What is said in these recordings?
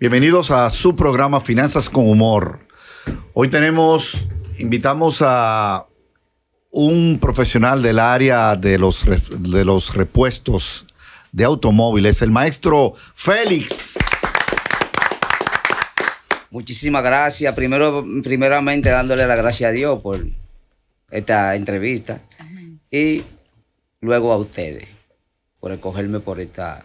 Bienvenidos a su programa Finanzas con Humor. Hoy tenemos, invitamos a un profesional del área de los, de los repuestos de automóviles, el maestro Félix. Muchísimas gracias. Primero, primeramente dándole la gracia a Dios por esta entrevista. Y luego a ustedes por escogerme por esta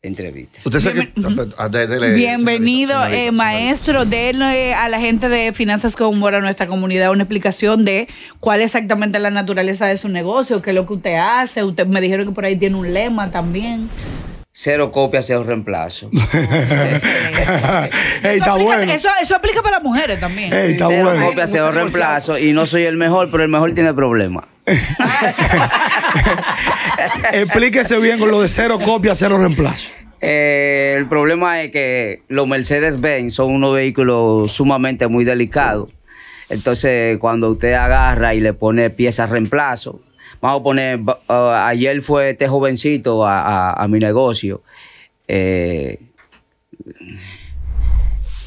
entrevista. Usted sabe que, Bienvenido, maestro. Denle a la gente de Finanzas con Humor, nuestra comunidad, una explicación de cuál es exactamente la naturaleza de su negocio, qué es lo que usted hace. Usted, me dijeron que por ahí tiene un lema también. Cero copias, cero reemplazo. está Eso, eso aplica para las mujeres también. cero copia, cero reemplazo. Y no soy el mejor, pero el mejor tiene problemas. Explíquese bien con lo de cero copia, cero reemplazo. Eh, el problema es que los Mercedes-Benz son unos vehículos sumamente muy delicados. Entonces, cuando usted agarra y le pone piezas reemplazo, vamos a poner, eh, ayer fue este jovencito a, mi negocio.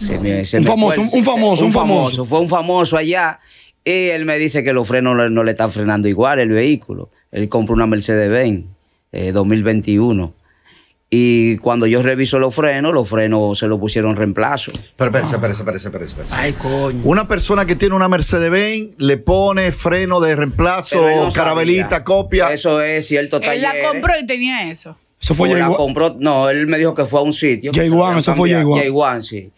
un, famoso, un, famoso, un, famoso, Fue un famoso allá y él me dice que los frenos no, le están frenando igual el vehículo. Él compra una Mercedes-Benz 2021 eh, y cuando yo reviso los frenos, los frenos se lo pusieron reemplazo. Pero espérate, parece, parece, parece. Ay, coño. Una persona que tiene una Mercedes-Benz le pone freno de reemplazo, carabelita, copia. Eso es cierto. Él la compró y tenía eso. Eso fue la No, él me dijo que fue a un sitio. J1, eso fue J1. sí.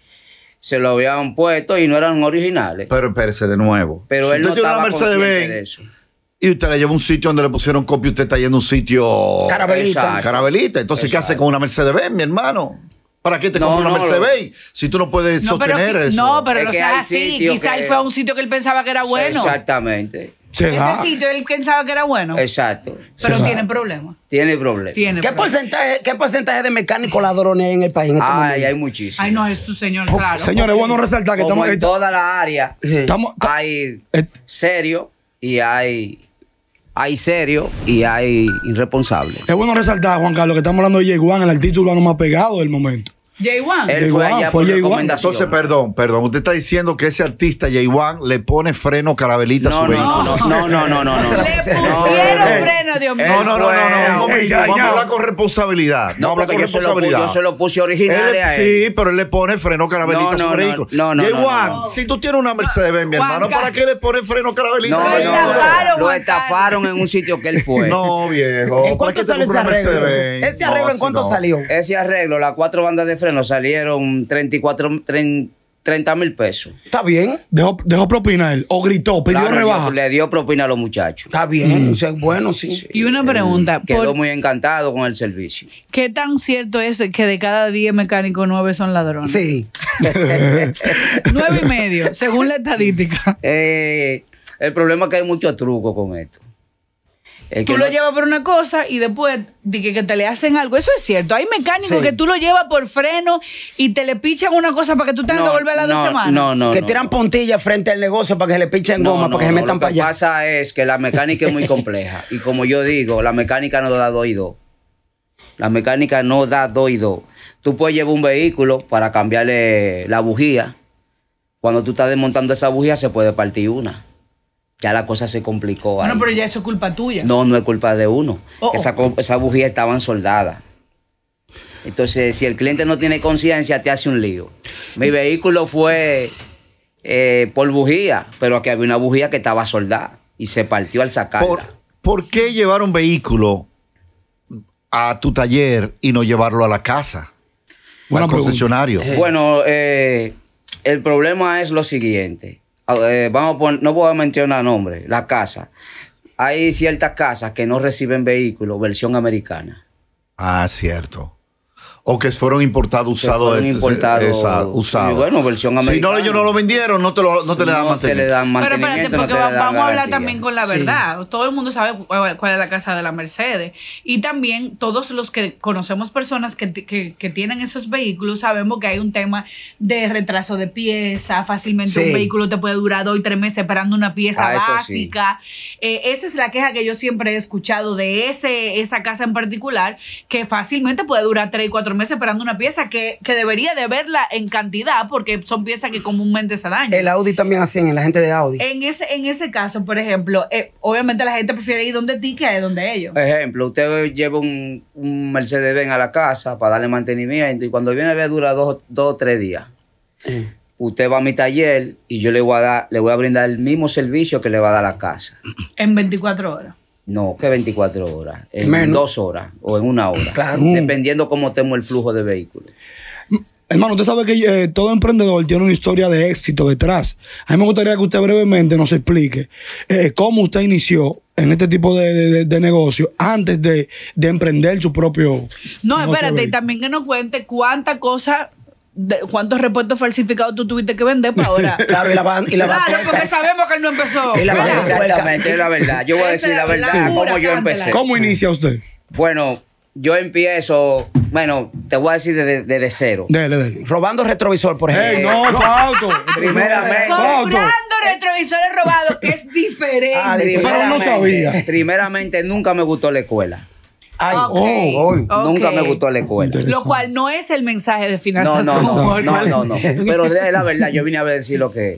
Se lo habían puesto y no eran originales. Pero espérese de nuevo. Pero él no tiene una Mercedes-Benz y usted la lleva a un sitio donde le pusieron copia, y usted está yendo a un sitio. Carabelita. Carabelita. Entonces, ¿qué hace con una Mercedes-Benz, mi hermano? ¿Para qué te no, una Mercedes benz si tú no puedes sostener eso? No, pero no es sea así. Quizá él fue a un sitio que él pensaba que era bueno. exactamente. Ese sitio él pensaba que era bueno. Exacto. Pero tiene problemas. Tiene problemas. ¿Qué, Porcentaje, ¿Qué porcentaje de mecánicos ladrones hay en el país? En este Ay, hay muchísimos. Ay, no, es su señor, claro. señores, bueno resaltar que Como estamos en toda la área. Hay serio y hay hay serio y hay irresponsable. Es bueno resaltar, Juan Carlos, que estamos hablando de Wan, el artista urbano más pegado del momento. Jay Wan, Él fue Entonces, perdón, perdón. Usted está diciendo que ese artista Jay Wan le pone freno carabelita a su vehículo. No, no, no, no, no. no, no. freno Dios mío. No, no, no, no, no. vamos a hablar con responsabilidad. No, habla con yo responsabilidad. Se lo, yo se lo puse original Sí, pero él le pone freno carabelita a su vehículo. si tú tienes una Mercedes, mi hermano, ¿para qué le pone freno carabelito? No, lo estafaron en un sitio que él fue. No, viejo. ¿En cuánto sale ese arreglo? ¿Ese arreglo en cuánto salió? Ese arreglo, las cuatro bandas de freno salieron 34 30 30 mil pesos. Está bien. Dejó, propina él. O gritó, pidió rebaja. Le dio propina a los muchachos. Está bien. Mm. bueno, sí. Y una pregunta. Mm. Quedó muy encantado con el servicio. ¿Qué tan cierto es que de cada 10 mecánicos, 9 son ladrones? Sí. 9 y medio, según la estadística. Eh, el problema es que hay mucho truco con esto tú lo llevas por una cosa y después de que, te le hacen algo. Eso es cierto. Hay mecánicos que tú lo llevas por freno y te le pichan una cosa para que tú tengas que volver a la no, semana. No, no. Te tiran puntillas frente al negocio para que se le pichen goma, para que se metan para allá. Lo que pasa es que la mecánica es muy compleja. y como yo digo, la mecánica no da doido. La mecánica no da doido. Tú puedes llevar un vehículo para cambiarle la bujía. Cuando tú estás desmontando esa bujía, se puede partir una ya la cosa se complicó. Bueno, pero ya eso es culpa tuya. No, no es culpa de uno. Oh, oh. Esas esa bujía estaban soldadas. Entonces, si el cliente no tiene conciencia, te hace un lío. Mi vehículo fue eh, por bujía, pero aquí había una bujía que estaba soldada y se partió al sacarla. ¿Por, qué llevar un vehículo a tu taller y no llevarlo a la casa? Bueno, al concesionario. Bueno, eh, el problema es lo siguiente. Ah, eh, vamos a no voy a mencionar nombre, la casa. Hay ciertas casas que no reciben vehículos, versión americana. Ah, cierto. O que fueron importados, usados. usado. Ah, usados. bueno, versión americana. Si no, ellos no lo vendieron, no te, lo, no te le dan más. Te le dan Pero espérate, porque vamos a hablar también con la verdad. Todo el mundo sabe eh, cuál es la casa de la Mercedes. Y también todos los que conocemos personas que, tienen esos vehículos sabemos que hay un tema de retraso de pieza. Fácilmente un vehículo te puede durar dos y tres meses esperando una pieza ah, básica. Eh, esa es la queja que yo siempre he escuchado de ese, esa casa en particular, que fácilmente puede durar tres y cuatro meses meses esperando una pieza que, debería de verla en cantidad porque son piezas que comúnmente se dañan. El Audi también en la gente de Audi. En ese, en ese caso, por ejemplo, eh, obviamente la gente prefiere ir donde ti que donde ellos. Por Ejemplo, usted lleva un, Mercedes-Benz a la casa para darle mantenimiento y cuando viene a ver dura dos o tres días. usted va a mi taller y yo le voy a dar, le voy a brindar el mismo servicio que le va a dar la casa. En 24 horas. No, que 24 horas, en dos horas o en una hora, claro. Mm. dependiendo cómo tenemos el flujo de vehículos. Mm, hermano, usted sabe que eh, todo emprendedor tiene una historia de éxito detrás. A mí me gustaría que usted brevemente nos explique eh, cómo usted inició en este tipo de, negocio antes de, de, emprender su propio. No, espérate, y también que nos cuente cuántas cosas ¿cuántos repuestos falsificados tú tuviste que vender para ahora? claro, y la van, y la Claro, porque sabemos que él no empezó. Y la van Exactamente, es la verdad. Yo voy a decir la verdad, cómo yo empecé. ¿Cómo inicia usted? Bueno, yo empiezo, bueno, te voy a decir desde, cero. Dele, dele. Robando retrovisor, por ejemplo. Ey, no, no. auto. Primeramente. Robando retrovisores robados, que es diferente. Ah, pero no sabía. Primeramente, nunca me gustó la escuela. Oh, nunca me gustó la escuela. Lo cual no es el mensaje de finanzas no, no, no, no, no, Pero la verdad, yo vine a decir lo que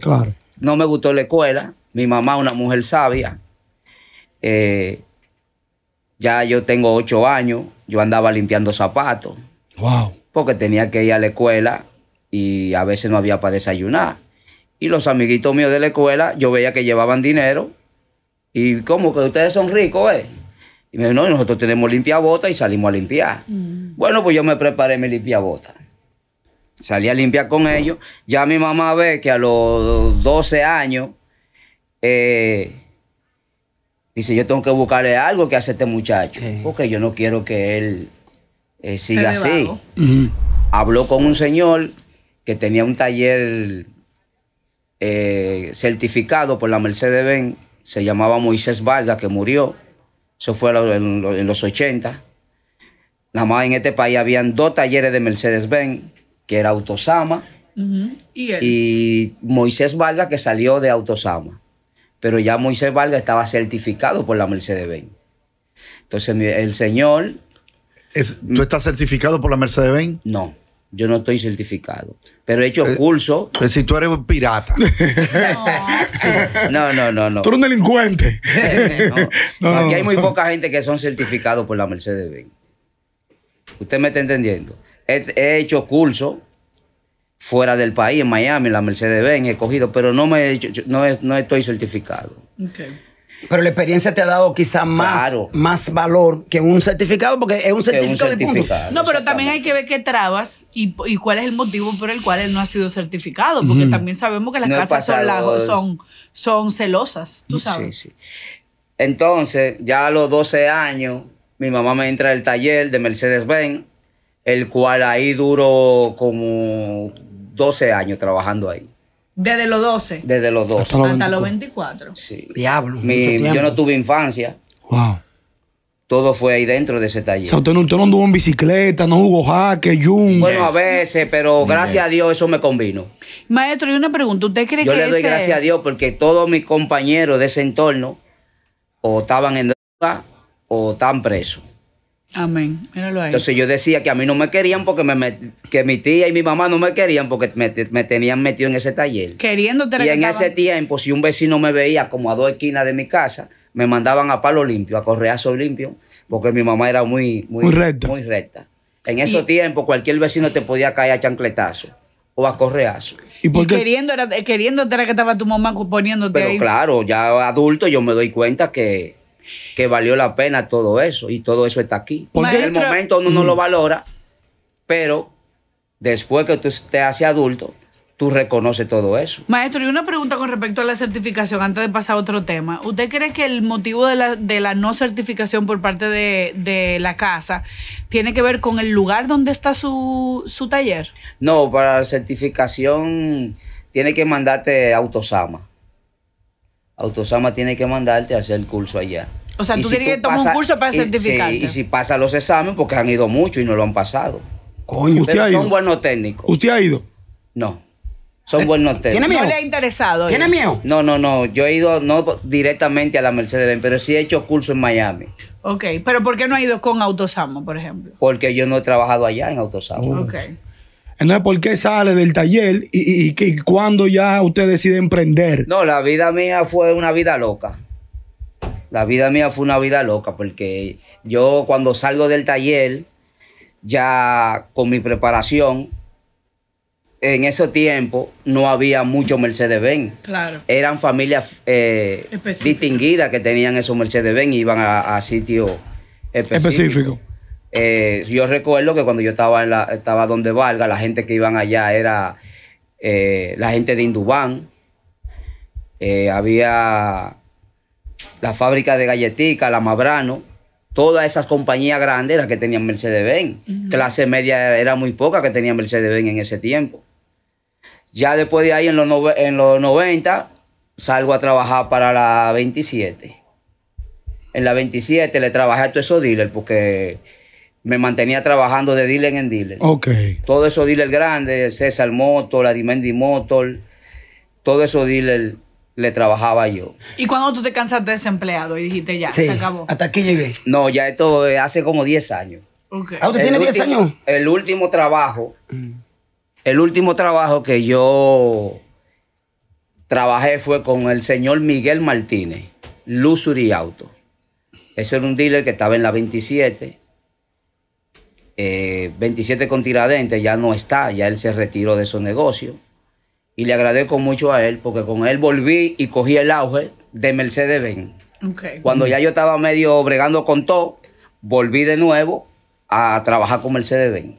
no me gustó la escuela. Mi mamá, una mujer sabia. Eh, ya yo tengo ocho años, yo andaba limpiando zapatos. Wow. Porque tenía que ir a la escuela y a veces no había para desayunar. Y los amiguitos míos de la escuela, yo veía que llevaban dinero. Y como que ustedes son ricos, ¿eh? Y me dijo, no, nosotros tenemos limpia bota y salimos a limpiar. Mm. Bueno, pues yo me preparé mi limpia bota. Salí a limpiar con ellos. Ya mi mamá ve que a los 12 años, eh, dice, yo tengo que buscarle algo que hace este muchacho, porque yo no quiero que él eh, siga así. Habló con un señor que tenía un taller eh, certificado por la Mercedes-Benz, se llamaba Moisés Vargas, que murió. Eso fue en los 80. Nada más en este país habían dos talleres de Mercedes-Benz, que era Autosama ¿Y, Moisés Valga, que salió de Autosama. Pero ya Moisés Valga estaba certificado por la Mercedes-Benz. Entonces el señor... ¿Tú mm. estás certificado por la Mercedes-Benz? No. Yo no estoy certificado, pero he hecho eh, curso. Pero pues si tú eres pirata. No, no, no, no. Tú eres un delincuente. Aquí hay muy poca gente que son certificados por la Mercedes-Benz. ¿Usted me está entendiendo? He, hecho curso fuera del país, en Miami, en la Mercedes-Benz, he cogido, pero no, me he hecho, no, no estoy certificado. Okay. Pero la experiencia te ha dado quizá más, más valor que un certificado, porque es un certificado, de punto. No, pero también hay que ver qué trabas y, cuál es el motivo por el cual él no ha sido certificado, porque también sabemos que las casas son, son, son celosas, tú sabes. Sí, sí. Entonces, ya a los 12 años, mi mamá me entra al taller de Mercedes-Benz, el cual ahí duró como 12 años trabajando ahí. Desde los 12. Desde los 12. Hasta los 24. Sí. Diablo. yo no tuve infancia. Wow. Todo fue ahí dentro de ese taller. O sea, usted no, anduvo en bicicleta, no jugó jaque, yung. Bueno, a veces, pero gracias a Dios eso me combino. Maestro, y una pregunta, ¿usted cree que Yo le doy gracias a Dios porque todos mis compañeros de ese entorno o estaban en droga o estaban presos. Amén. Míralo Entonces yo decía que a mí no me querían porque me que mi tía y mi mamá no me querían porque me, tenían metido en ese taller. Queriéndote Y en ese tiempo, si un vecino me veía como a dos esquinas de mi casa, me mandaban a palo limpio, a correazo limpio, porque mi mamá era muy, muy, recta. En esos tiempo tiempos, cualquier vecino te podía caer a chancletazo o a correazo. ¿Y, por queriendo, era, eh, queriéndote que estaba tu mamá poniéndote Pero claro, ya adulto yo me doy cuenta que que valió la pena todo eso y todo eso está aquí. Porque en el momento uno no lo mm. valora, pero después que usted te hace adulto, tú reconoces todo eso. Maestro, y una pregunta con respecto a la certificación, antes de pasar a otro tema. ¿Usted cree que el motivo de la, no certificación por parte de, la casa tiene que ver con el lugar donde está su, su taller? No, para la certificación tiene que mandarte autosama. Autosama tiene que mandarte a hacer el curso allá. O sea, tú tienes que tomar un curso para certificar. y pues. si pasa los exámenes, porque han ido mucho y no lo han pasado. Coño, usted ha ido? buenos técnicos. ¿Usted ha ido? No. Son buenos técnicos. ¿Tiene miedo? No le ha interesado. ¿Tiene miedo? No, no, no. Yo he ido no directamente a la Mercedes-Benz, pero sí he hecho curso en Miami. Ok, pero ¿por qué no ha ido con Autosama, por ejemplo? Porque yo no he trabajado allá en Autosama. Oh. Okay. Ok. Entonces, ¿por qué sale del taller y, y, y cuándo ya usted decide emprender? No, la vida mía fue una vida loca. La vida mía fue una vida loca porque yo cuando salgo del taller, ya con mi preparación, en ese tiempo no había mucho Mercedes-Benz. Claro. Eran familias eh, distinguidas que tenían esos Mercedes-Benz y iban a, sitios específicos. Eh, yo recuerdo que cuando yo estaba, en la, estaba donde Valga, la gente que iban allá era eh, la gente de Indubán. Eh, había la fábrica de galletica, la Mabrano. Todas esas compañías grandes las que tenían Mercedes-Benz. Clase media era muy poca que tenía Mercedes-Benz en ese tiempo. Ya después de ahí, en los, en los 90, salgo a trabajar para la 27. En la 27 le trabajé a todos esos dealers porque me mantenía trabajando de dealer en dealer. Ok. Todo eso dealers grande, César Motor, Adimendi Motor, Todo eso dealer le trabajaba yo. ¿Y cuando tú te cansaste desempleado y dijiste ya, se acabó? Hasta aquí llegué. No, ya esto hace como 10 años. Okay. ¿Ah, usted tiene 10 años? El último trabajo, mm. el último trabajo que yo trabajé fue con el señor Miguel Martínez, Luxury Auto. Eso era un dealer que estaba en la 27 eh, 27 con Tiradentes ya no está, ya él se retiró de su negocio Y le agradezco mucho a él porque con él volví y cogí el auge de Mercedes-Benz. Cuando ya yo estaba medio bregando con todo, volví de nuevo a trabajar con Mercedes-Benz.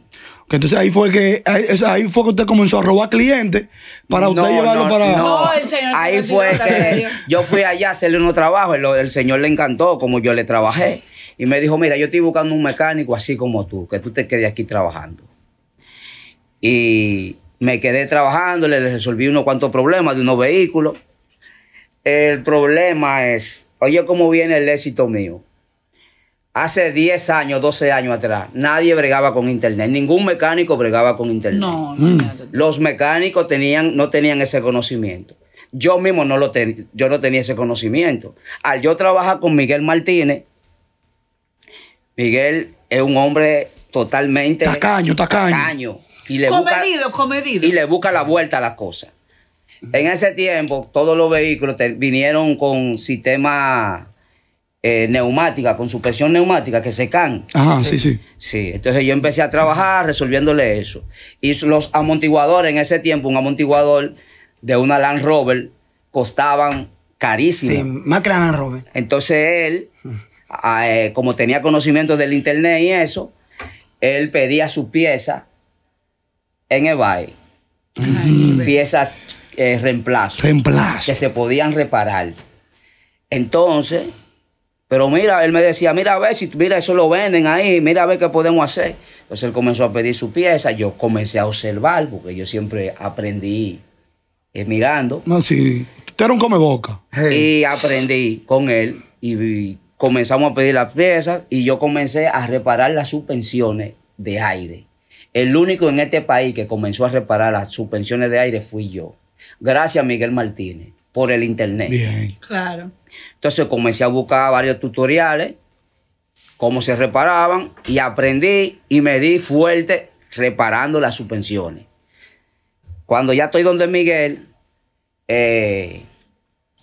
Entonces ahí fue que ahí fue que usted comenzó a robar clientes para usted llevarlo para. No, el señor. Ahí fue que yo fui allá a hacerle unos trabajos. el, señor le encantó como yo le trabajé. Y me dijo, mira, yo estoy buscando un mecánico así como tú, que tú te quedes aquí trabajando. Y me quedé trabajando, le resolví unos cuantos problemas de unos vehículos. El problema es, oye, cómo viene el éxito mío. Hace 10 años, 12 años atrás, nadie bregaba con internet. Ningún mecánico bregaba con internet. Mm. Los mecánicos tenían, no tenían ese conocimiento. Yo mismo no lo tenía, yo no tenía ese conocimiento. Al yo trabajar con Miguel Martínez, Miguel es un hombre totalmente. Tacaño, tacaño. tacaño y le comedido, busca, comedido. Y le busca la vuelta a las cosas. En ese tiempo, todos los vehículos vinieron con sistema eh, neumática, con suspensión neumática que secan. Ajá, sí, sí, sí. entonces yo empecé a trabajar resolviéndole eso. Y los amontiguadores, en ese tiempo, un amontiguador de una Land Rover costaban carísimo. Sí, más que la Land Rover. Entonces él eh, como tenía conocimiento del internet y eso, él pedía su pieza en eBay. Piezas eh, reemplazo, Que se podían reparar. Entonces, pero mira, él me decía, mira a ver si mira eso lo venden ahí, mira a ver qué podemos hacer. Entonces él comenzó a pedir su pieza, yo comencé a observar, porque yo siempre aprendí eh, mirando. No, sí. Usted era un come Y aprendí con él y comenzamos a pedir las piezas y yo comencé a reparar las suspensiones de aire. El único en este país que comenzó a reparar las suspensiones de aire fui yo. Gracias a Miguel Martínez por el internet. Bien. Claro. Entonces comencé a buscar varios tutoriales, cómo se reparaban, y aprendí y me di fuerte reparando las suspensiones. Cuando ya estoy donde Miguel, eh,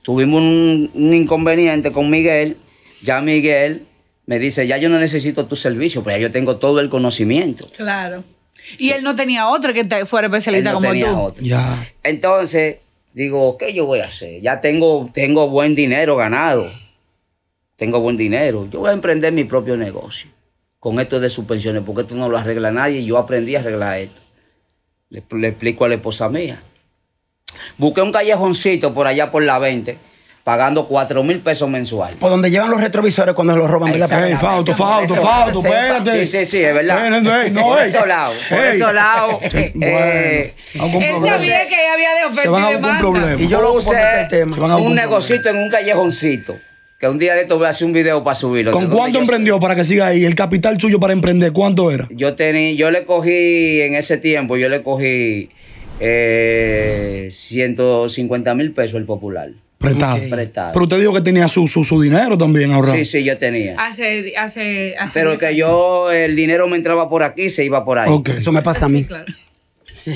tuvimos un, un inconveniente con Miguel ya Miguel me dice, ya yo no necesito tu servicio, pero pues ya yo tengo todo el conocimiento. Claro. Y él no tenía otro que fuera especialista él no como tenía Otro. Entonces, digo, ¿qué yo voy a hacer? Ya tengo, tengo buen dinero ganado. Tengo buen dinero. Yo voy a emprender mi propio negocio con esto de sus pensiones, porque esto no lo arregla nadie. y Yo aprendí a arreglar esto. Le, le explico a la esposa mía. Busqué un callejoncito por allá por la 20 pagando 4 mil pesos mensual Por donde llevan los retrovisores cuando los roban. Ey, fauto, fauto, fauto, espérate. Sí, sí, sí, es verdad. no, por eso lado, por eso lado. Eh, él sabía que había de oferta se van a y problema. Y yo lo usé un negocito en un callejoncito. Que un día de estos voy a hacer un video para subirlo. ¿Con cuánto emprendió para que siga ahí? El capital suyo para emprender, ¿cuánto era? Yo tenía, yo le cogí en ese tiempo, yo le cogí eh, 150 mil pesos el popular. Prestado. Pero usted dijo que tenía su, dinero también ahorrado. Sí, sí, yo tenía. Hace, hace, Pero que yo, el dinero me entraba por aquí se iba por ahí. Eso me pasa a mí.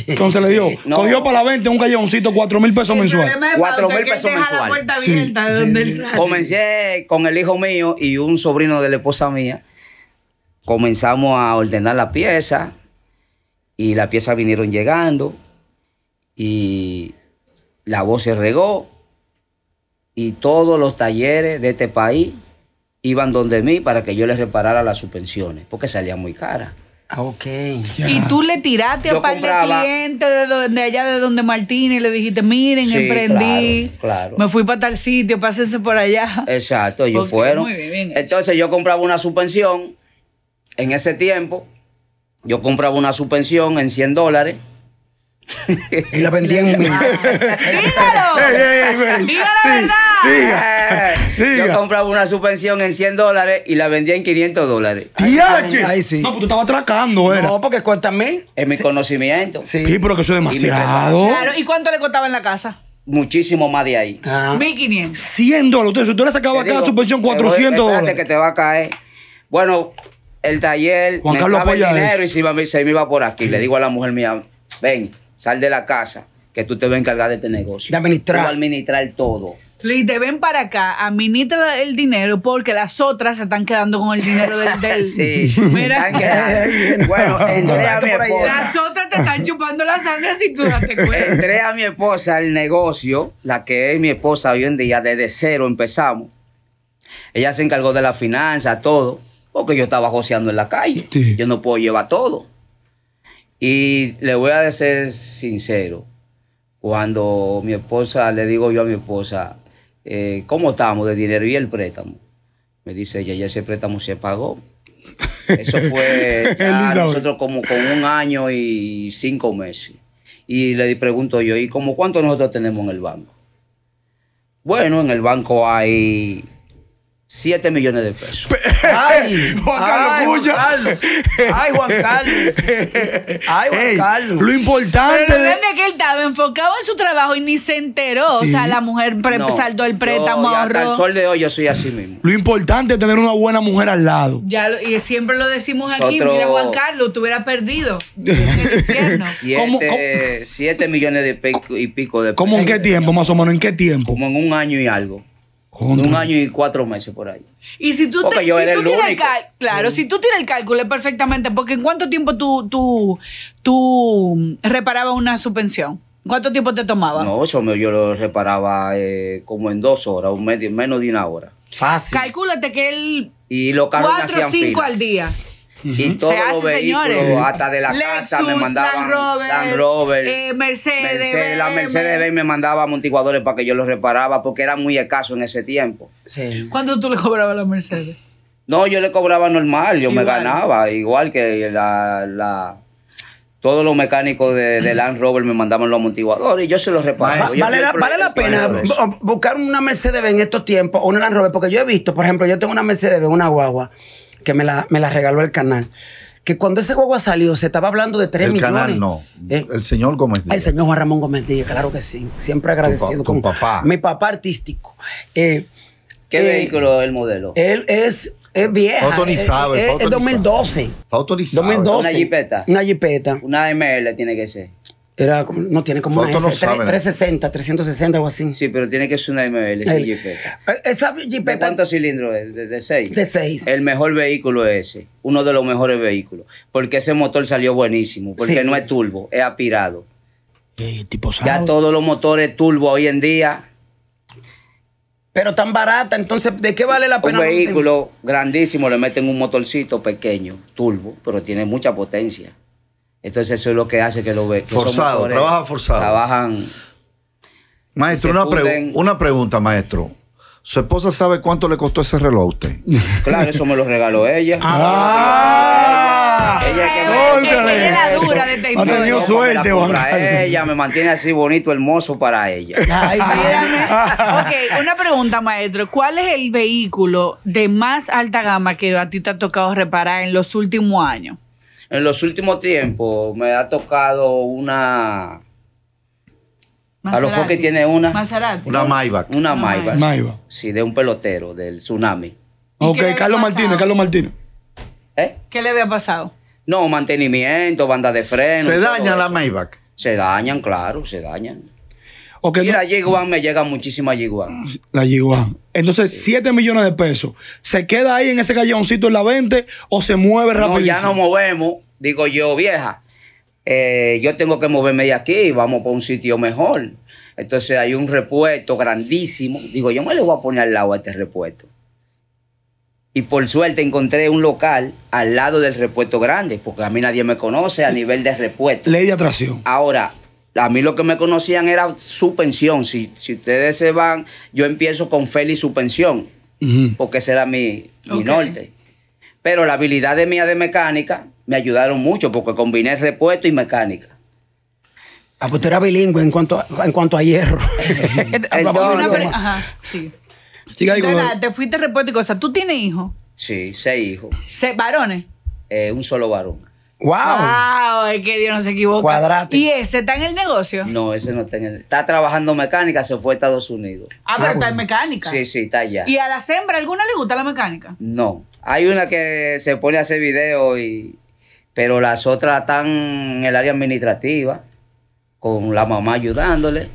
Entonces le dio, cogió para la venta un callejoncito, cuatro mil pesos mensuales. Cuatro mil pesos mensuales. Comencé con el hijo mío y un sobrino de la esposa mía. Comenzamos a ordenar la pieza y las piezas vinieron llegando y la voz se regó y todos los talleres de este país iban donde mí para que yo les reparara las suspensiones, porque salía muy cara. Ah, ok. Y tú le tiraste a par de clientes de, allá de donde Martín y le dijiste, miren, emprendí. Claro, Me fui para tal sitio, pásense por allá. Exacto, ellos fueron. Entonces yo compraba una suspensión en ese tiempo. Yo compraba una suspensión en 100 dólares y la vendí en ¡Dígalo! ¡Diga la verdad! Diga, eh, Yo compraba una suspensión en 100 dólares y la vendía en 500 dólares. Ahí sí. No, pues tú estabas atracando, ¿eh? No, porque cuesta mil. Es mi conocimiento. Sí. pero que eso es demasiado. Claro, ¿y cuánto le costaba en la casa? muchísimo más de ahí. 1500. Ah. 100 dólares. Entonces, si tú le sacaba cada suspensión, 400 dólares. dólares. que te va a caer. Bueno, el taller. Juan me Carlos el dinero y se iba se me iba por aquí. Le digo a la mujer mía, ven, sal de la casa, que tú te vas a encargar de este negocio. De administrar. Tú administrar todo. Y te ven para acá, administra el dinero porque las otras se están quedando con el dinero del. sí, mira. bueno, a mi Las otras te están chupando la sangre si tú no te Entré a mi esposa al negocio, la que es mi esposa hoy en día, desde cero empezamos. Ella se encargó de la finanza, todo, porque yo estaba joseando en la calle. Yo no puedo llevar todo. Y le voy a ser sincero, cuando mi esposa, le digo yo a mi esposa, eh, ¿cómo estamos de dinero y el préstamo? Me dice ella, ya ese préstamo se pagó. Eso fue ya nosotros como con un año y cinco meses. Y le pregunto yo, ¿y cómo cuánto nosotros tenemos en el banco? Bueno, en el banco hay Siete millones de pesos. ¡Ay! Juan Carlos ay, Juan Carlos! ¡Ay, Juan Carlos! Lo importante. Pero lo que él estaba enfocado en su trabajo y ni se enteró. O sea, la mujer saltó saldó el préstamo. Yo, el sol de hoy yo soy así mismo. Lo importante es tener una buena mujer al lado. Ya, y siempre lo decimos aquí. Mira, Juan Carlos, tú hubieras perdido. En 7 este millones de pico, y pico de pesos. ¿Cómo en qué tiempo, más o menos? ¿En qué tiempo? Como en un año y algo. Un año y cuatro meses por ahí. Y si tú, el cálculo, claro, si tú tienes el cálculo perfectamente, porque ¿en cuánto tiempo tú, tú, tú reparabas una suspensión? ¿Cuánto tiempo te tomaba? No, eso yo lo reparaba eh, como en dos horas, medio, menos de una hora. Fácil. calculate que él... Y lo cuatro o cinco al día. Y todos los hasta de la casa, me mandaban Land Rover, eh, Mercedes. la Mercedes Benz me mandaba amortiguadores para que yo los reparaba porque era muy escaso en ese tiempo. Sí. tú le cobrabas a la Mercedes? No, yo le cobraba normal, yo me ganaba, igual que la, la todos los mecánicos de, Land Rover me mandaban los amortiguadores y yo se los reparaba. Vale, la, pena buscar una Mercedes en estos tiempos o una Land Rover, porque yo he visto, por ejemplo, yo tengo una Mercedes, una guagua, que me la, regaló el canal que cuando ese ha salido se estaba hablando de 3 el Canal no. ¿Eh? El señor Gómez Díaz. El señor Juan Ramón Gómez Díaz, claro que sí. Siempre agradecido. con papá. Mi papá artístico. Eh, ¿Qué eh, vehículo es el modelo? Él es, es vieja. autorizado. Es, es, es, 2012. autorizado. Una jipeta. Una jipeta. Una ML tiene que ser no tiene como 360, 360 o así. Sí, pero tiene que ser una ML, eh, Esa ¿De cuántos cilindros es? ¿De, de, seis? De seis. El mejor vehículo es ese, uno de los mejores vehículos, porque ese motor salió buenísimo, porque no es turbo, es apirado Ya todos los motores turbo hoy en día. Pero tan barata, entonces, ¿de qué vale la pena? Un vehículo grandísimo, le meten un motorcito pequeño, turbo, pero tiene mucha potencia. Entonces eso es lo que hace que lo ve. forzado, trabaja forzado. Trabajan. Maestro, una, pregunta, maestro. ¿Su esposa sabe cuánto le costó ese reloj a usted? Claro, eso me lo regaló ella. ¡Ah! Ella, que dura, suerte, Ella me mantiene así bonito, hermoso para ella. Ay, ok, una pregunta, maestro. ¿Cuál es el vehículo de más alta gama que a ti te ha tocado reparar en los últimos años? En los últimos tiempos me ha tocado una... Maserati. A mejor que tiene una... Una Maybach. Una, Maybach. Sí, de un pelotero, del tsunami. Ok, Carlos Martínez, Carlos Martínez. ¿Eh? ¿Qué le había pasado? No, mantenimiento, banda de freno. ¿Se daña la Maybach? Se dañan, claro, se dañan. Mira, la Yiguan me llega muchísima Yiguan. La Yiguan. Entonces, 7 millones de pesos. ¿Se queda ahí en ese callejoncito en la 20 o se mueve rápido? No, ya no movemos. Digo yo, vieja, eh, yo tengo que moverme de aquí. y Vamos para un sitio mejor. Entonces, hay un repuesto grandísimo. Digo, yo me le voy a poner al lado a este repuesto. Y por suerte encontré un local al lado del repuesto grande, porque a mí nadie me conoce a nivel de repuesto. Ley de atracción. Ahora, a mí lo que me conocían era su pensión. Si, ustedes se van, yo empiezo con Félix su pensión, porque ese era mi, norte. Pero la habilidad de mía de mecánica me ayudaron mucho porque combiné repuesto y mecánica. Ah, pues eras bilingüe en cuanto a, en cuanto a hierro. sí. te fuiste repuesto y cosas. ¿Tú tienes hijos? Sí, seis hijos. ¿Seis varones? Eh, un solo varón. Wow. Wow, es que Dios no se equivoca. Cuadrate. ¿Y ese está en el negocio? No, ese no está en el. Está trabajando mecánica, se fue a Estados Unidos. Ah, pero está en mecánica. Sí, sí, está allá. ¿Y a la hembra alguna le gusta la mecánica? No. Hay una que se pone a hacer video y pero las otras están en el área administrativa con la mamá ayudándole.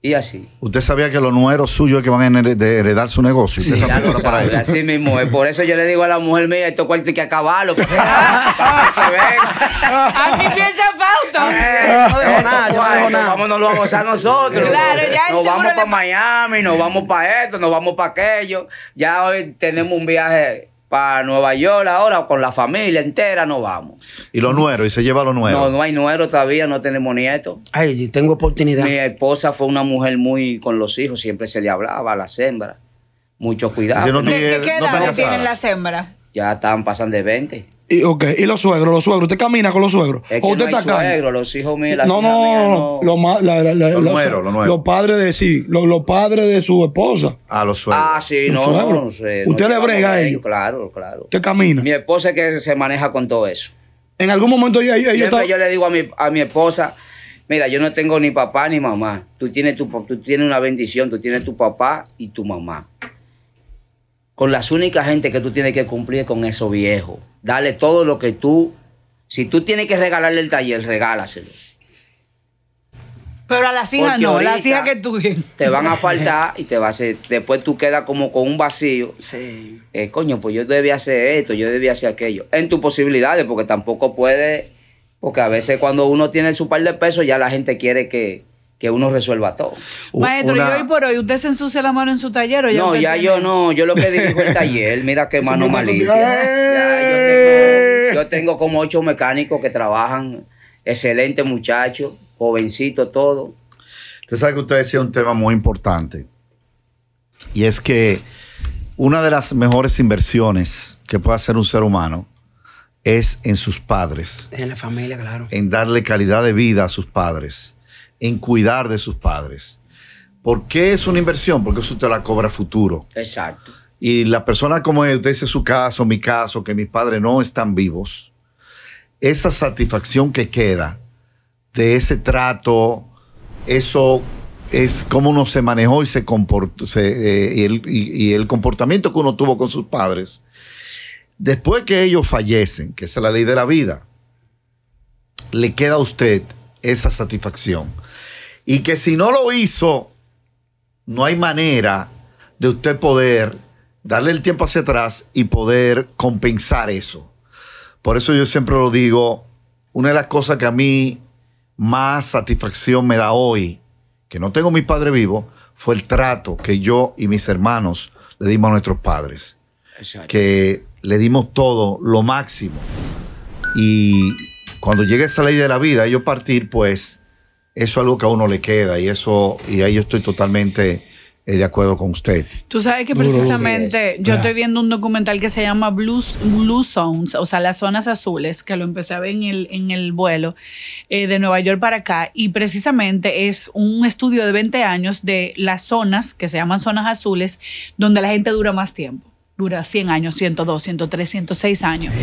Y así. ¿Usted sabía que los nueros suyos que van a heredar su negocio? Sí, ya para así mismo. Por eso yo le digo a la mujer mía, esto cuarto hay que acabarlo. Porque, así piensa Fausto. Ah, no dejo nada, no dejo nada. Vámonos a nosotros. Claro, ya nos vamos para Miami, nos vamos para esto, nos vamos para aquello. Ya hoy tenemos un viaje para Nueva York ahora con la familia entera no vamos. ¿Y los nueros? ¿Y se lleva los nueros? No, no hay nueros todavía, no tenemos nietos. Ay, si tengo oportunidad. Mi esposa fue una mujer muy con los hijos, siempre se le hablaba a la sembra. Mucho cuidado. ¿De qué tienen las Ya están, pasan de 20. Y, y los suegros, los suegros. ¿Usted camina con los suegros? ¿O usted está suegro, los hijos míos, las no, mías, no, Los, no, la- Los los padres de sí, los, los padres de su esposa. Ah, los suegros. Ah, sí, no, no, no sé. Usted le brega a ellos. Claro, claro. Usted camina. Mi esposa es que se maneja con todo eso. En algún momento ella, yo le digo a mi, esposa, mira, yo no tengo ni papá ni mamá. Tú tienes, tu, tú tienes una bendición, tú tienes tu papá y tu mamá con las únicas gente que tú tienes que cumplir con eso viejo. Dale todo lo que tú. Si tú tienes que regalarle el taller, regálaselo. Pero a las hijas no, no, las hijas que tú Te van a faltar y te va a hacer. Después tú quedas como con un vacío. Sí. Eh, coño, pues yo debía hacer esto, yo debía hacer aquello. En tus posibilidades, porque tampoco puede Porque a veces cuando uno tiene su par de pesos, ya la gente quiere que, que uno resuelva todo. Maestro, yo y hoy por hoy, ¿usted se ensucia la mano en su taller No, ya yo no, yo lo que dirijo el taller, mira qué mano malísima. yo, tengo, ¡Eh! yo tengo como ocho mecánicos que trabajan, Excelente muchacho. Jovencito, todo. Usted sabe que usted decía un tema muy importante. Y es que una de las mejores inversiones que puede hacer un ser humano es en sus padres. En la familia, claro. En darle calidad de vida a sus padres en cuidar de sus padres. ¿Por qué es una inversión? Porque eso te la cobra futuro. Exacto. Y la persona como usted dice su caso, mi caso, que mis padres no están vivos, esa satisfacción que queda de ese trato, eso es cómo uno se manejó y se eh, y, el, comportamiento que uno tuvo con sus padres. Después que ellos fallecen, que es la ley de la vida, le queda a usted esa satisfacción. Y que si no lo hizo, no hay manera de usted poder darle el tiempo hacia atrás y poder compensar eso. Por eso yo siempre lo digo, una de las cosas que a mí más satisfacción me da hoy, que no tengo mi padre vivo, fue el trato que yo y mis hermanos le dimos a nuestros padres. Que le dimos todo, lo máximo. Y, cuando llegue esa ley de la vida, yo partir, pues eso es algo que a uno le queda y eso, y ahí yo estoy totalmente eh, de acuerdo con usted. Tú sabes que precisamente yo estoy viendo un documental que se llama Blue, Blue Zones, o sea, las zonas azules, que lo empecé a ver en el, en el vuelo eh, de Nueva York para acá, y precisamente es un estudio de 20 años de las zonas, que se llaman zonas azules, donde la gente dura más tiempo dura 100 años, 102, 103, 106 años.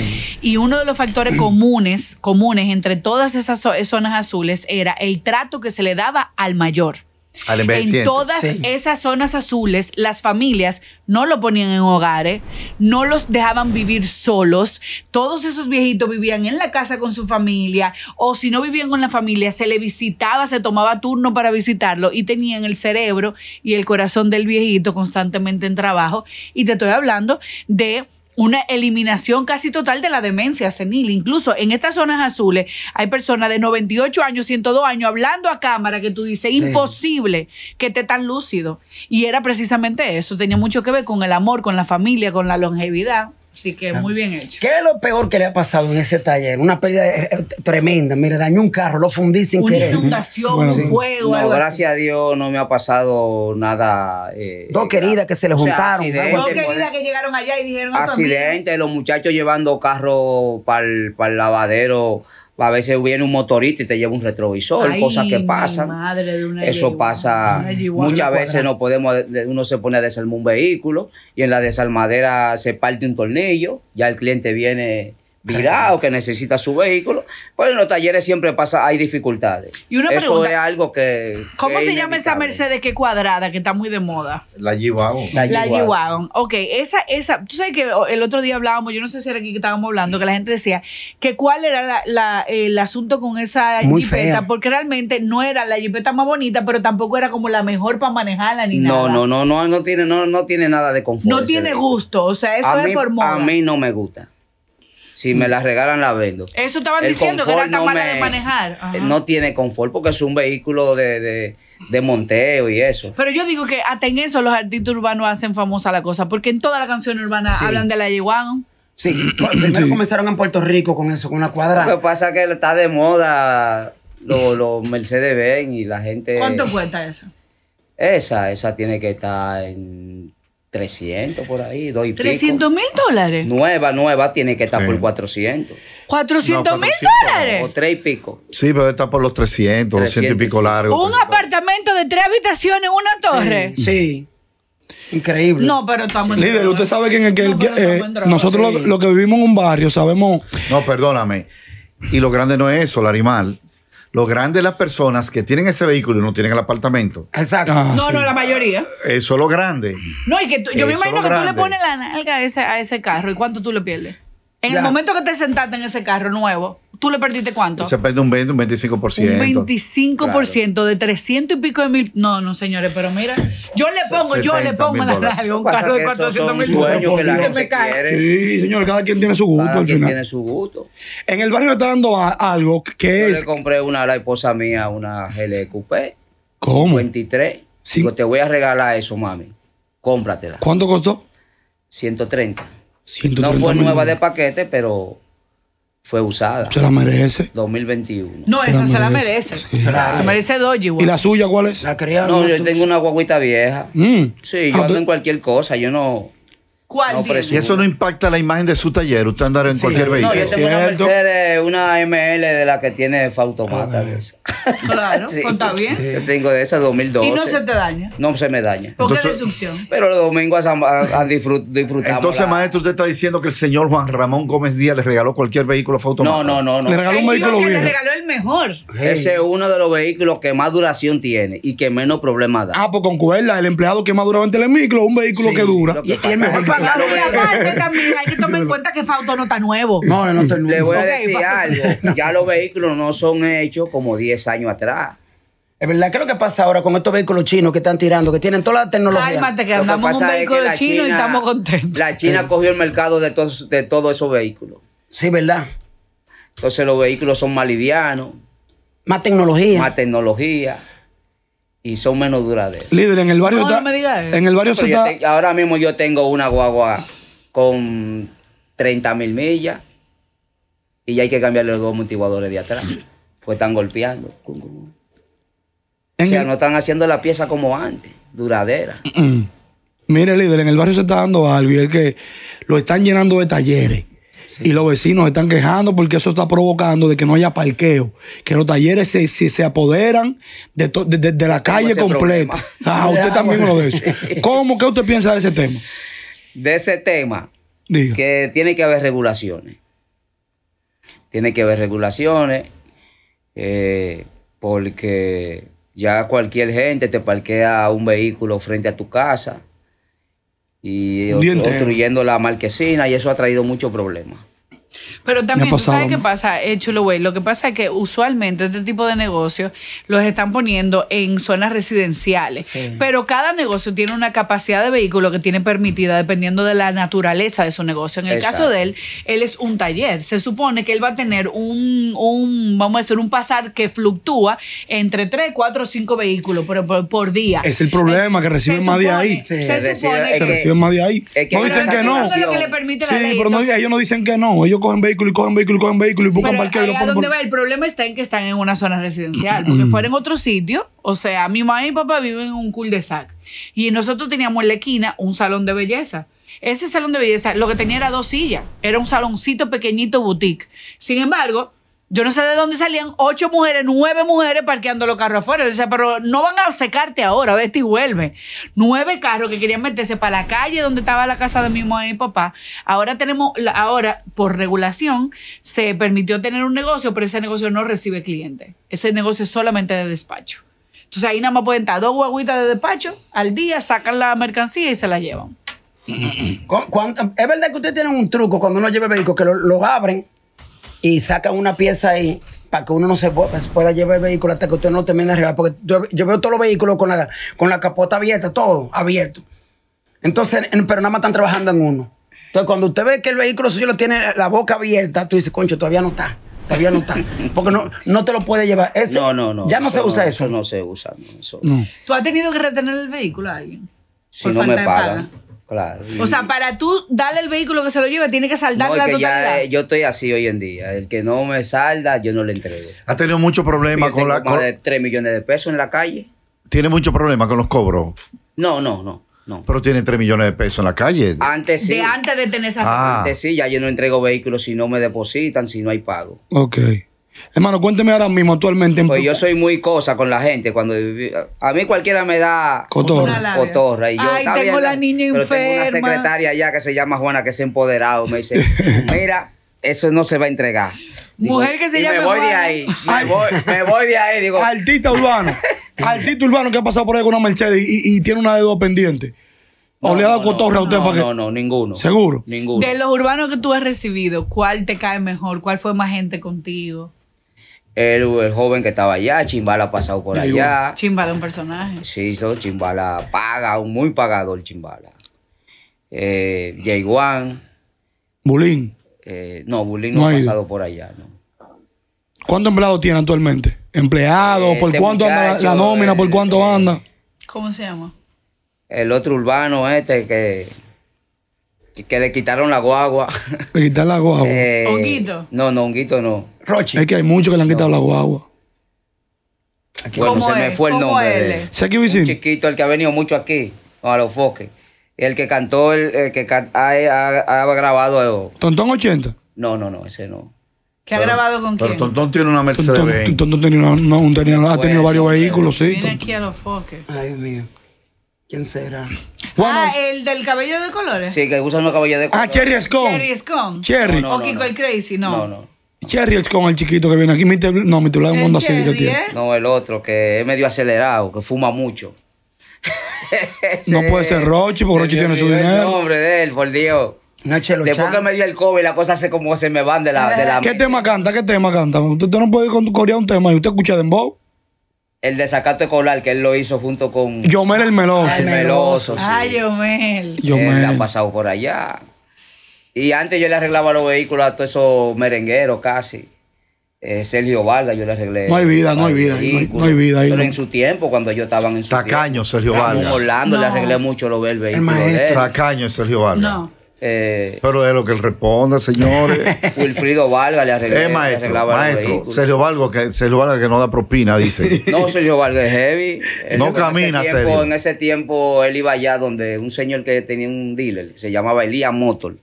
Y uno de los factores comunes, comunes entre todas esas zonas azules era el trato que se le daba al mayor en todas esas zonas azules, las familias no lo ponían en hogares, no los dejaban vivir solos. Todos esos viejitos vivían en la casa con su familia, o si no vivían con la familia, se le visitaba, se tomaba turno para visitarlo y tenían el cerebro y el corazón del viejito constantemente en trabajo. Y te estoy hablando de una eliminación casi total de la demencia senil. Incluso en estas zonas azules hay personas de 98 años, 102 años hablando a cámara que tú dices, imposible que esté tan lúcido. Y era precisamente eso, tenía mucho que ver con el amor, con la familia, con la longevidad. Así que muy bien hecho. ¿Qué es lo peor que le ha pasado en ese taller? Una pérdida eh, eh, tremenda. Mira, dañó un carro, lo fundí sin querer. Una inundación, un fuego. gracias a Dios no me ha pasado nada. Eh, Dos queridas que se le juntaron. Dos queridas que llegaron allá y dijeron. Accidente, los muchachos llevando carro para el lavadero a veces viene un motorista y te lleva un retrovisor, cosas que pasan. Eso pasa. muchas veces no podemos, uno se pone a desarmar un vehículo y en la desalmadera se parte un tornillo, ya el cliente viene o que necesita su vehículo. Pues en los talleres siempre pasa, hay dificultades. Y una Eso es algo que. ¿Cómo se llama esa Mercedes que cuadrada, que está muy de moda? La G-Wagon. La G-Wagon. Ok, esa, esa. Tú sabes que el otro día hablábamos, yo no sé si era aquí que estábamos hablando, que la gente decía que cuál era el asunto con esa jipeta, porque realmente no era la jipeta más bonita, pero tampoco era como la mejor para manejarla ni nada. No, no, no, no tiene, no, no tiene nada de confort. No tiene gusto, o sea, eso es por moda. A mí no me gusta. Si me la regalan, la vendo. Eso estaban diciendo que era tan mala de manejar. Eh, no tiene confort porque es un vehículo de, monteo y eso. Pero yo digo que hasta en eso los artistas urbanos hacen famosa la cosa, porque en toda la canción urbana hablan de la Yeguan. Sí, primero comenzaron en Puerto Rico con eso, con una cuadra. Lo que pasa es que está de moda los Mercedes-Benz y la gente. ¿Cuánto cuesta esa? Esa, esa tiene que estar en 300 por ahí, dos y 300 mil dólares. Nueva, nueva, tiene que estar por 400. 400 mil dólares. O tres y pico. Sí, pero está por los 300, y pico largo. Un pues, apartamento de tres habitaciones, una torre. Sí. Increíble. No, pero estamos Líder, usted sabe que, nosotros lo, que vivimos en un barrio sabemos. No, perdóname. Y lo grande no es eso, el animal lo grande de las personas que tienen ese vehículo y no tienen el apartamento. Exacto. Ah, no, no, la mayoría. Eso es lo grande. No, y que yo me imagino que tú le pones la nalga a ese, a ese carro. ¿Y cuánto tú le pierdes? En el momento que te sentaste en ese carro nuevo, ¿tú le perdiste cuánto? Se perdió un 20, un 25%. Un 25% de 300 y pico de mil. No, no, señores, pero mira, yo le pongo, yo le pongo la radio un carro de 400 mil sueños se Sí, señor, cada quien tiene su gusto cada quien tiene su gusto. En el barrio me está dando algo que es. Yo le compré una a la esposa mía, una GLE Coupé. ¿Cómo? 23. Sí. te voy a regalar eso, mami. Cómpratela. ¿Cuánto costó? 130 no fue nueva de paquete, pero fue usada. Se la merece. 2021. No, esa se la merece. Se, la, merece dos güey. ¿Y la suya cuál es? La criada. No, yo tengo una guaguita vieja. Mm. Sí, ah, yo ah, ando pues. en cualquier cosa. Yo no. Y eso no impacta la imagen de su taller. Usted andará en cualquier vehículo. No, yo tengo una Mercedes, una ML de la que tiene Fautomata. Ah, claro, sí. bien. Yo tengo de esa 2012. ¿Y no se te daña? No se me daña. ¿Por qué destrucción? Pero los domingos a, disfrutar disfrutamos. Entonces, maestro, usted está diciendo que el señor Juan Ramón Gómez Díaz le regaló cualquier vehículo Fautomata. No, no, no. no. Le regaló un vehículo que Le regaló el mejor. Ese es uno de los vehículos que más duración tiene y que menos problemas da. Ah, pues concuerda, el empleado que más dura durante el micro, un vehículo que dura. el también hay que tomar en cuenta que Fauto no está nuevo. No, no, está nuevo. Le voy a decir algo. Ya los vehículos no son hechos como 10 años atrás. Es verdad, ¿qué es lo que pasa ahora con estos vehículos chinos que están tirando, que tienen toda la tecnología? Cálmate, que andamos un vehículo chino y estamos contentos. La China cogió el mercado de, de todos esos vehículos. Sí, ¿verdad? Entonces los vehículos son más livianos. Más tecnología. Más tecnología y son menos duraderas. Líder, en el barrio está. No me digas En el barrio se está. ahora mismo yo tengo una guagua con 30 mil millas y ya hay que cambiarle los dos amortiguadores de atrás. Pues están golpeando. o sea, no están haciendo la pieza como antes, duradera. Mire, líder, en el barrio se está dando algo y es que lo están llenando de talleres. Y los vecinos están quejando porque eso está provocando de que no haya parqueo, que los talleres se, se, apoderan de, la calle completa. Ah, usted también lo de eso. ¿Cómo que usted piensa de ese tema? De ese tema, que tiene que haber regulaciones. Tiene que haber regulaciones eh, porque ya cualquier gente te parquea un vehículo frente a tu casa y obstruyendo la marquesina y eso ha traído muchos problemas. Pero también, ¿sabes qué pasa, eh, Chulo Güey? Lo que pasa es que usualmente este tipo de negocios los están poniendo en zonas residenciales. Pero cada negocio tiene una capacidad de vehículo que tiene permitida dependiendo de la naturaleza de su negocio. En el caso de él, él es un taller. Se supone que él va a tener un, un vamos a decir, un pasar que fluctúa entre 3, 4, 5 vehículos por, por, día. Es el problema, eh, que reciben más de ahí. se, supone reciben más de ahí. no dicen que no. pero ellos no dicen que no. Ellos cogen vehículo y cogen vehículo vehículo y va? El problema está en que están en una zona residencial, porque mm. fuera en otro sitio, o sea, mi mamá y mi papá viven en un cul-de-sac y nosotros teníamos en la esquina un salón de belleza. Ese salón de belleza lo que tenía era dos sillas, era un saloncito pequeñito boutique. Sin embargo, yo no sé de dónde salían ocho mujeres, nueve mujeres parqueando los carros afuera. O sea, pero no van a secarte ahora, vete y vuelve. Nueve carros que querían meterse para la calle donde estaba la casa de mi mamá y mi papá. Ahora tenemos, ahora por regulación se permitió tener un negocio, pero ese negocio no recibe clientes. Ese negocio es solamente de despacho. Entonces ahí nada más pueden estar dos guaguitas de despacho al día, sacan la mercancía y se la llevan. ¿Es verdad que ustedes tienen un truco cuando uno lleva vehículos que los abren? y sacan una pieza ahí para que uno no se pues, pueda, llevar el vehículo hasta que usted no termine de arreglar. Porque yo, veo todos los vehículos con la, con la capota abierta, todo abierto. Entonces, pero nada más están trabajando en uno. Entonces, cuando usted ve que el vehículo suyo lo tiene la boca abierta, tú dices, concho, todavía no está. Todavía no está. Porque no, no te lo puede llevar. no, no, no. Ya no se usa eso. no se usa. eso. ¿Tú has tenido que retener el vehículo ahí? alguien? Si no me o sea, para tú darle el vehículo que se lo lleve, tiene que saldar la totalidad. yo estoy así hoy en día. El que no me salda, yo no le entrego. ¿Ha tenido mucho problema con la más de 3 millones de pesos en la calle. ¿Tiene mucho problema con los cobros? No, no, no. No. Pero tiene 3 millones de pesos en la calle. Antes sí. De antes de tener esa ah. Antes sí, ya yo no entrego vehículos si no me depositan, si no hay pago. Ok. Hermano, cuénteme ahora mismo actualmente. pues yo soy muy cosa con la gente. Cuando a mí cualquiera me da cotorra, cotorra y yo Ay, tengo la niña pero Tengo una secretaria allá que se llama Juana que se ha empoderado, me dice, "Mira, eso no se va a entregar." Mujer que se llama. Me voy de ahí. Me voy, de ahí, digo. Artista urbano. Artista urbano que ha pasado por ahí con una Mercedes y, tiene una deuda pendiente. ¿O le ha dado cotorra a usted para No, no, ninguno. ¿Seguro? Ninguno. De los urbanos que tú has recibido, ¿cuál te cae mejor? ¿Cuál fue más gente contigo? El, joven que estaba allá, Chimbala ha pasado por allá. Chimbala un personaje. Sí, so, Chimbala paga, un muy pagador Chimbala. Eh, Bulín. Eh, no, Bulín no, ha pasado por allá. No. ¿Cuántos empleados tiene actualmente? ¿Empleado? Eh, ¿Por este cuánto anda la, nómina? ¿Por eh, cuánto anda? ¿Cómo se llama? El otro urbano este que que le quitaron la guagua. Le quitaron la guagua. Eh, ¿Honguito? No, no, honguito no. Rochi. Es que hay muchos que le han quitado la guagua. ¿Cómo bueno, se me fue el nombre. aquí Un chiquito, el que ha venido mucho aquí, a los foques. El que cantó, el, que ha, grabado. ¿Tontón 80? No, no, no, ese no. ¿Qué ha grabado con quién? Pero Tontón tiene una Mercedes. Tontón, Tontón tenía, no, tenía, ha tenido varios vehículos, sí. Viene aquí a los foques. Ay, Dios mío. ¿Quién será? ah, el del cabello de colores. Sí, que usa un cabello de ah, colores. Ah, Cherry Scone. Cherry Scone. Cherry. No, o Kiko el Crazy, no. No, no. Cherry es el chiquito que viene aquí. Mi te, no, mi teléfono mundo así que tiene. Eh? No, el otro, que es medio acelerado, que fuma mucho. no puede ser Rochi, porque Rochi tiene su dinero. No, hombre, de él, por Dios. No, Chelo Después que me dio el COVID, la cosa se como se me van de la. De la eh. ¿Qué tema canta? ¿Qué tema canta? Usted no puede corear un tema y usted escucha Dembow el desacato escolar que él lo hizo junto con. Yomel el Meloso. El Meloso. Ay, Yomel. Yomel. Él ha pasado por allá. Y antes yo le arreglaba los vehículos a todos esos merengueros casi. Eh, Sergio Vargas, yo le arreglé. No hay vida, no hay vida. no hay, vida Pero en su tiempo, cuando ellos estaban en su. Tacaño, Sergio Vargas. En Orlando le arreglé mucho los vehículos. el Tacaño, Sergio Vargas. No. Eh, Pero es lo que él responda, señores. Wilfrido Valga le, maestro, maestro, Sergio Valga, que, Sergio Valga que no da propina, dice. no, Sergio Valga es heavy. no camina, en en ese tiempo él iba allá donde un señor que tenía un dealer, se llamaba Elías Motor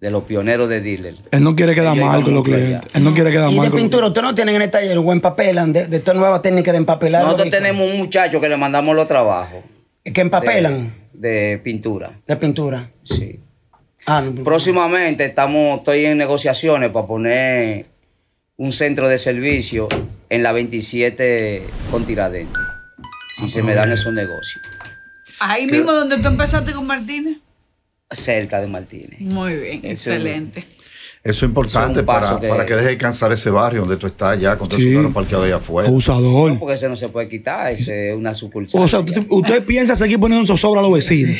de los pioneros de dealer. Él no quiere quedar mal con los clientes. Él no quiere quedar mal. Y de pintura, ustedes no tienen en el taller o empapelan de, de esta nueva técnica de empapelar. Nosotros tenemos un muchacho que le mandamos los trabajos. ¿Que empapelan? de, pintura. De pintura. Sí. Ah, Próximamente estamos, estoy en negociaciones para poner un centro de servicio en la 27 con Tiradentes. Si se me dan esos negocios. Ahí mismo donde tú empezaste con Martínez. Cerca de Martínez. Muy bien, excelente. Eso es importante para, que, para que deje cansar ese barrio donde tú estás ya con tu sí. parqueado allá afuera. No, porque ese no se puede quitar, ese es una sucursal. O sea, usted, piensa seguir poniendo zozobra a los vecinos.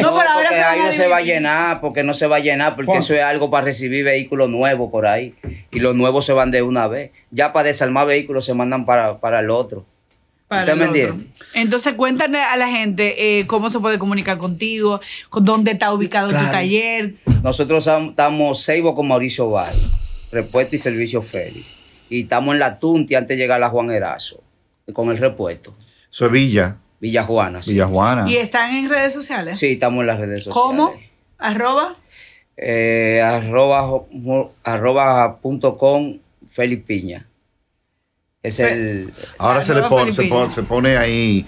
No, ahora ahí no se va a llenar, porque no se va a llenar, porque eso es algo para recibir vehículos nuevos por ahí. Y los nuevos se van de una vez. Ya para desarmar vehículos se mandan para, el otro. Para Entonces cuéntale a la gente eh, cómo se puede comunicar contigo, dónde está ubicado tu taller. Nosotros estamos Seibo con Mauricio Valle, repuesto y servicio Félix. Y estamos en la Tunti antes de llegar a Juan Eraso con el repuesto. Sevilla. Villajuana. Sí. Villajuana. ¿Y están en redes sociales? Sí, estamos en las redes sociales. ¿Cómo? ¿Arroba? Eh, com Felipiña. Es el. Ahora se le pone, se pone, ahí.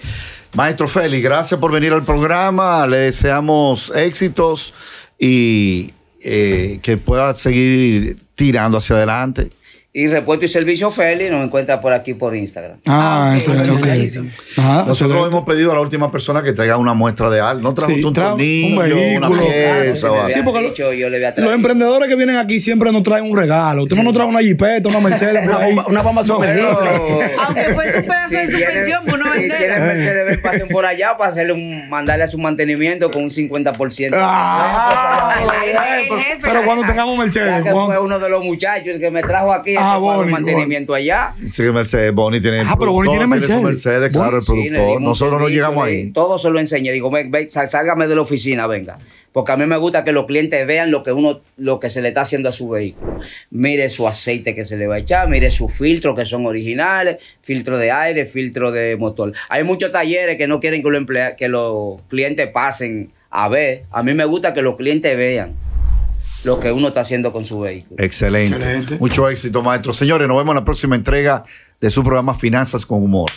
Maestro Feli, gracias por venir al programa. Le deseamos éxitos y eh, que pueda seguir tirando hacia adelante. Y Repuesto y Servicio Feli nos encuentra por aquí por Instagram. Ah, ah Nosotros hemos pedido a la última persona que traiga una muestra de algo. No trajo sí, un tornillo, un una pieza. sí, porque los emprendedores que vienen aquí siempre nos traen un regalo. Usted no nos trae una jipeta, una Mercedes, una, bomba, una Aunque pues su pedazo de suspensión, pues no Si eh. Mercedes, pues pasen por allá para hacerle un, mandarle a su mantenimiento con un 50%. Ah, ah, pero, cuando tengamos Mercedes. fue uno de los muchachos que me trajo aquí ah, Bonnie, mantenimiento allá. Sí, Mercedes, Bonnie tiene. Ah, pero Bonnie tiene Mercedes. Mercedes, claro, el productor. Nosotros no llegamos ahí. Todo se lo enseña. Digo, sálgame de la oficina, venga porque a mí me gusta que los clientes vean lo que uno lo que se le está haciendo a su vehículo. Mire su aceite que se le va a echar, mire sus filtros que son originales, filtro de aire, filtro de motor. Hay muchos talleres que no quieren que, que los clientes pasen a ver. A mí me gusta que los clientes vean lo que uno está haciendo con su vehículo. Excelente. Mucho éxito, maestro. Señores, nos vemos en la próxima entrega de su programa Finanzas con Humor.